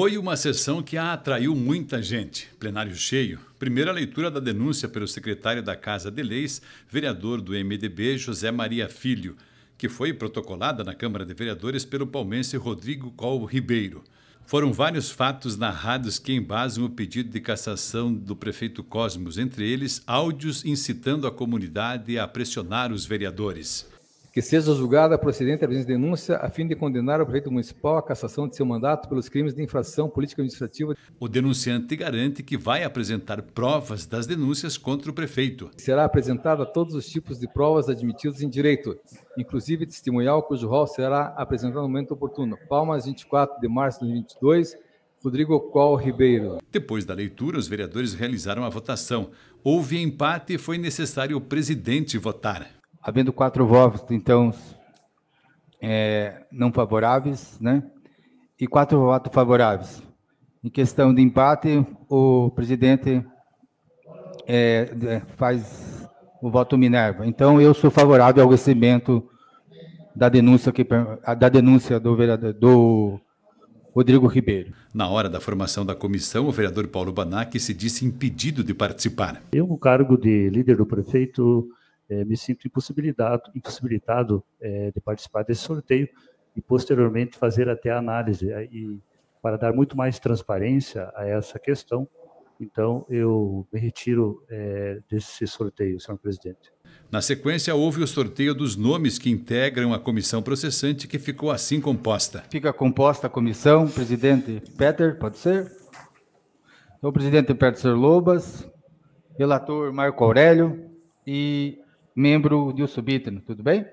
Foi uma sessão que atraiu muita gente. Plenário cheio. Primeira leitura da denúncia pelo secretário da Casa de Leis, vereador do MDB, José Maria Filho, que foi protocolada na Câmara de Vereadores pelo palmense Rodrigo Col Ribeiro. Foram vários fatos narrados que embasam o pedido de cassação do prefeito Cosmos, entre eles áudios incitando a comunidade a pressionar os vereadores que seja julgada procedente a presente denúncia a fim de condenar o prefeito municipal à cassação de seu mandato pelos crimes de infração política administrativa. O denunciante garante que vai apresentar provas das denúncias contra o prefeito. Será apresentada todos os tipos de provas admitidos em direito, inclusive testemunhal cujo rol será apresentado no momento oportuno. Palmas, 24 de março de 2022. Rodrigo Qual Ribeiro. Depois da leitura, os vereadores realizaram a votação. Houve empate e foi necessário o presidente votar. Havendo quatro votos, então, é, não favoráveis, né? E quatro votos favoráveis. Em questão de empate, o presidente é, é faz o voto Minerva. Então, eu sou favorável ao recebimento da denúncia que, da denúncia do vereador do Rodrigo Ribeiro. Na hora da formação da comissão, o vereador Paulo Banac se disse impedido de participar. Eu, no cargo de líder do prefeito, é, me sinto impossibilitado, impossibilitado é, de participar desse sorteio e posteriormente fazer até a análise é, e para dar muito mais transparência a essa questão. Então, eu me retiro é, desse sorteio, senhor presidente. Na sequência, houve o sorteio dos nomes que integram a comissão processante, que ficou assim composta. Fica composta a comissão, presidente Peter, pode ser? Então, presidente Peter Lobas, relator Marco Aurélio e membro de Subítano, tudo bem?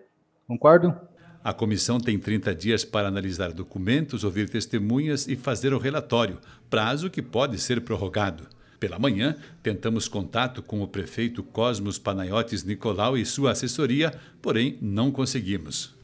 Concordo? A comissão tem 30 dias para analisar documentos, ouvir testemunhas e fazer o relatório, prazo que pode ser prorrogado. Pela manhã, tentamos contato com o prefeito Cosmos Panayotis Nicolau e sua assessoria, porém não conseguimos.